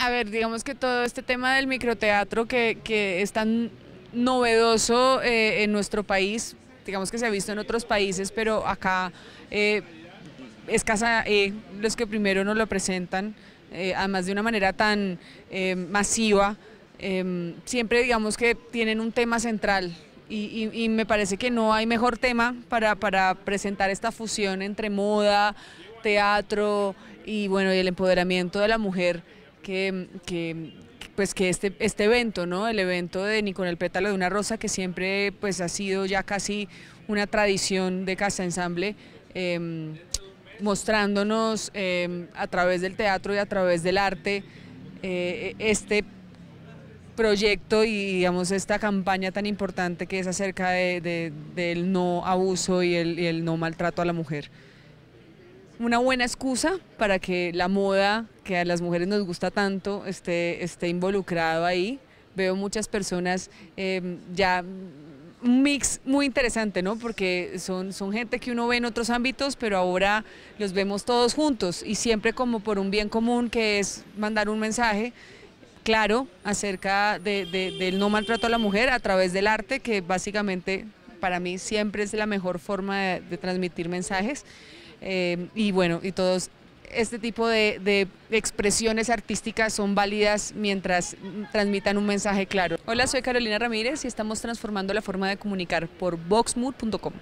A ver, digamos que todo este tema del microteatro que, que es tan novedoso eh, en nuestro país, digamos que se ha visto en otros países, pero acá eh, es Casa e, los que primero nos lo presentan, eh, además de una manera tan eh, masiva, siempre digamos que tienen un tema central y, me parece que no hay mejor tema para, presentar esta fusión entre moda, teatro y bueno, y el empoderamiento de la mujer que, pues que este, este, evento, ¿no? El evento de Ni con el pétalo de una rosa, que siempre pues ha sido ya casi una tradición de Casa Ensamble, em, mostrándonos em, a través del teatro y a través del arte eh, este proyecto y digamos esta campaña tan importante que es acerca de, del no abuso y y el no maltrato a la mujer una buena excusa para que la moda que a las mujeres nos gusta tanto esté, esté involucrado ahí. Veo muchas personas em, ya un mix muy interesante, ¿no? Porque son, son gente que uno ve en otros ámbitos, pero ahora los vemos todos juntos y siempre como por un bien común que es mandar un mensaje claro acerca de, del no maltrato a la mujer a través del arte, que básicamente para mí siempre es la mejor forma de transmitir mensajes. Em, y bueno, y todos este tipo de, de, expresiones artísticas son válidas mientras transmitan un mensaje claro. Hola, soy Carolina Ramírez y estamos transformando la forma de comunicar por voxmood.com.